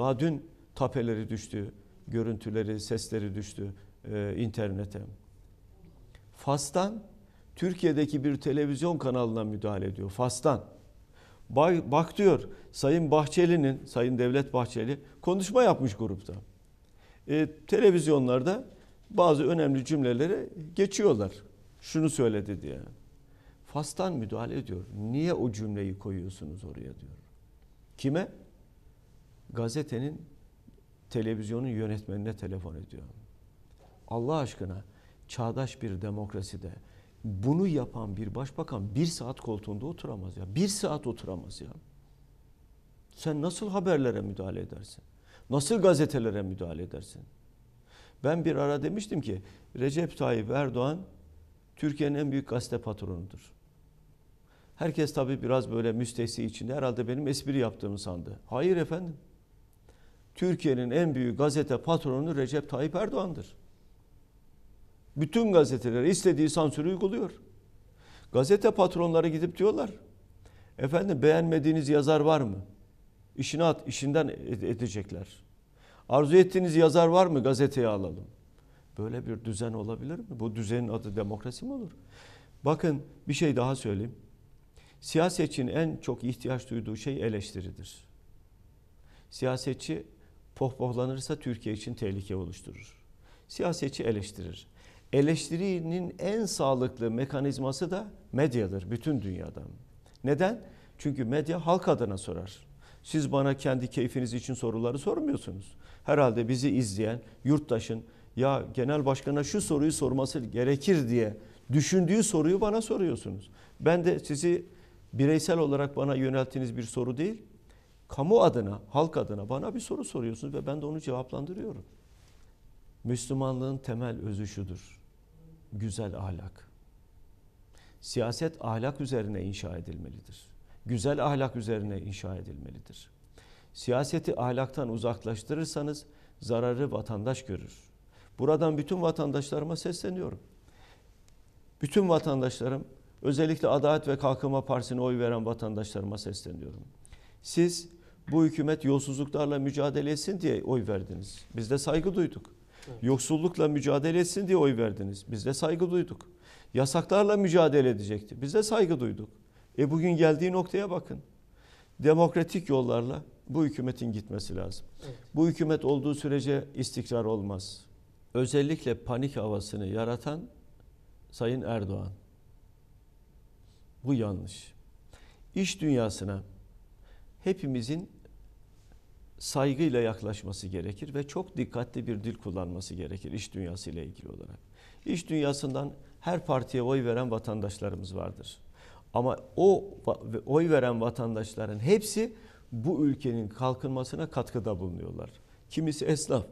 Daha dün tapeleri düştü, görüntüleri, sesleri düştü e, internete. Fas'tan Türkiye'deki bir televizyon kanalına müdahale ediyor. Fas'tan. Bak diyor Sayın Bahçeli'nin, Sayın Devlet Bahçeli konuşma yapmış grupta. E, televizyonlarda bazı önemli cümleleri geçiyorlar. Şunu söyledi diye. Fas'tan müdahale ediyor. Niye o cümleyi koyuyorsunuz oraya diyor. Kime? gazetenin televizyonun yönetmenine telefon ediyor. Allah aşkına çağdaş bir demokraside bunu yapan bir başbakan bir saat koltuğunda oturamaz ya. Bir saat oturamaz ya. Sen nasıl haberlere müdahale edersin? Nasıl gazetelere müdahale edersin? Ben bir ara demiştim ki Recep Tayyip Erdoğan Türkiye'nin en büyük gazete patronudur. Herkes tabii biraz böyle müstehsi içinde herhalde benim espri yaptığımı sandı. Hayır efendim. Türkiye'nin en büyük gazete patronu Recep Tayyip Erdoğan'dır. Bütün gazeteler istediği sansürü uyguluyor. Gazete patronları gidip diyorlar. Efendim beğenmediğiniz yazar var mı? İşini at, işinden edecekler. Arzu ettiğiniz yazar var mı? Gazeteye alalım. Böyle bir düzen olabilir mi? Bu düzenin adı demokrasi mi olur? Bakın bir şey daha söyleyeyim. Siyasetçinin en çok ihtiyaç duyduğu şey eleştiridir. Siyasetçi pohpohlanırsa Türkiye için tehlike oluşturur. Siyasetçi eleştirir. Eleştirinin en sağlıklı mekanizması da medyadır bütün dünyada. Neden? Çünkü medya halk adına sorar. Siz bana kendi keyfiniz için soruları sormuyorsunuz. Herhalde bizi izleyen yurttaşın ya genel başkana şu soruyu sorması gerekir diye düşündüğü soruyu bana soruyorsunuz. Ben de sizi bireysel olarak bana yönelttiğiniz bir soru değil, kamu adına, halk adına bana bir soru soruyorsunuz ve ben de onu cevaplandırıyorum. Müslümanlığın temel özü şudur. Güzel ahlak. Siyaset ahlak üzerine inşa edilmelidir. Güzel ahlak üzerine inşa edilmelidir. Siyaseti ahlaktan uzaklaştırırsanız zararı vatandaş görür. Buradan bütün vatandaşlarıma sesleniyorum. Bütün vatandaşlarım, özellikle Adalet ve Kalkınma Partisi'ne oy veren vatandaşlarıma sesleniyorum. Siz bu hükümet yolsuzluklarla mücadele etsin diye oy verdiniz. Biz de saygı duyduk. Yoksullukla mücadele etsin diye oy verdiniz. Biz de saygı duyduk. Yasaklarla mücadele edecekti. Biz de saygı duyduk. E bugün geldiği noktaya bakın. Demokratik yollarla bu hükümetin gitmesi lazım. Evet. Bu hükümet olduğu sürece istikrar olmaz. Özellikle panik havasını yaratan Sayın Erdoğan. Bu yanlış. İş dünyasına hepimizin saygıyla yaklaşması gerekir ve çok dikkatli bir dil kullanması gerekir iş dünyası ile ilgili olarak. İş dünyasından her partiye oy veren vatandaşlarımız vardır. Ama o oy veren vatandaşların hepsi bu ülkenin kalkınmasına katkıda bulunuyorlar. Kimisi esnaf,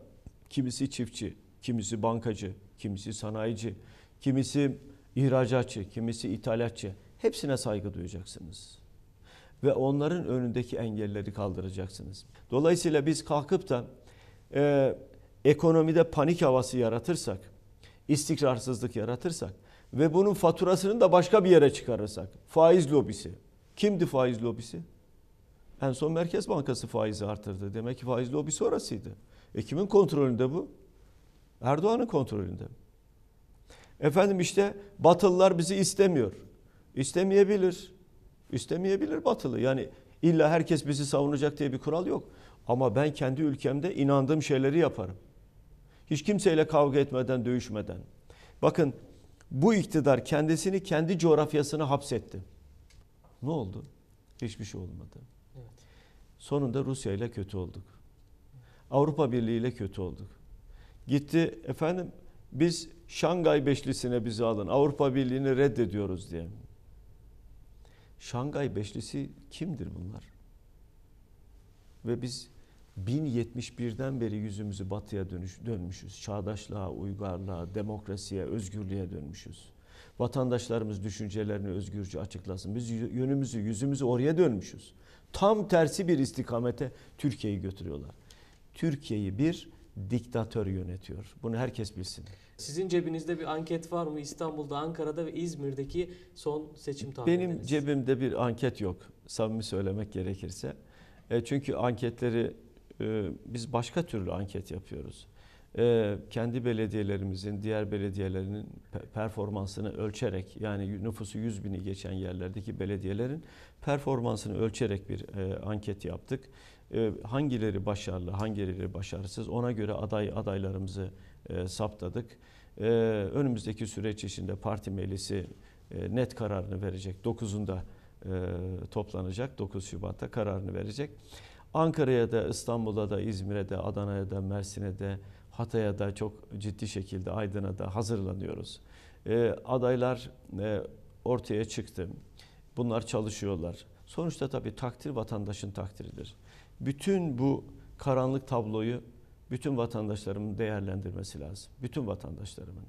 kimisi çiftçi, kimisi bankacı, kimisi sanayici, kimisi ihracatçı, kimisi ithalatçı. Hepsine saygı duyacaksınız ve onların önündeki engelleri kaldıracaksınız. Dolayısıyla biz kalkıp da e, ekonomide panik havası yaratırsak, istikrarsızlık yaratırsak ve bunun faturasını da başka bir yere çıkarırsak, faiz lobisi. Kimdi faiz lobisi? En son Merkez Bankası faizi artırdı. Demek ki faiz lobisi orasıydı. E kimin kontrolünde bu? Erdoğan'ın kontrolünde. Efendim işte Batılılar bizi istemiyor. İstemeyebilir. İstemeyebilir batılı. Yani illa herkes bizi savunacak diye bir kural yok. Ama ben kendi ülkemde inandığım şeyleri yaparım. Hiç kimseyle kavga etmeden, dövüşmeden. Bakın bu iktidar kendisini kendi coğrafyasına hapsetti. Ne oldu? Hiçbir şey olmadı. Sonunda Rusya ile kötü olduk. Avrupa Birliği ile kötü olduk. Gitti efendim biz Şangay Beşlisi'ne bizi alın. Avrupa Birliği'ni reddediyoruz diye. Şangay Beşlisi kimdir bunlar? Ve biz 1071'den beri yüzümüzü batıya dönüş, dönmüşüz. Çağdaşlığa, uygarlığa, demokrasiye, özgürlüğe dönmüşüz. Vatandaşlarımız düşüncelerini özgürce açıklasın. Biz yönümüzü, yüzümüzü oraya dönmüşüz. Tam tersi bir istikamete Türkiye'yi götürüyorlar. Türkiye'yi bir diktatör yönetiyor. Bunu herkes bilsin. Sizin cebinizde bir anket var mı İstanbul'da, Ankara'da ve İzmir'deki son seçim tahmininiz? Benim cebimde bir anket yok. Samimi söylemek gerekirse. E, çünkü anketleri e, biz başka türlü anket yapıyoruz. E, kendi belediyelerimizin, diğer belediyelerinin performansını ölçerek yani nüfusu 100 bini geçen yerlerdeki belediyelerin performansını ölçerek bir e, anket yaptık. Ee, hangileri başarılı, hangileri başarısız ona göre aday adaylarımızı e, saptadık. Ee, önümüzdeki süreç içinde parti meclisi e, net kararını verecek. 9'unda e, toplanacak. 9 Şubat'ta kararını verecek. Ankara'ya da, İstanbul'a da, İzmir'e de, Adana'ya da, Mersin'e de, Hatay'a da çok ciddi şekilde Aydın'a da hazırlanıyoruz. Ee, adaylar ortaya çıktı. Bunlar çalışıyorlar. Sonuçta tabii takdir vatandaşın takdiridir bütün bu karanlık tabloyu bütün vatandaşlarımın değerlendirmesi lazım. Bütün vatandaşlarımın.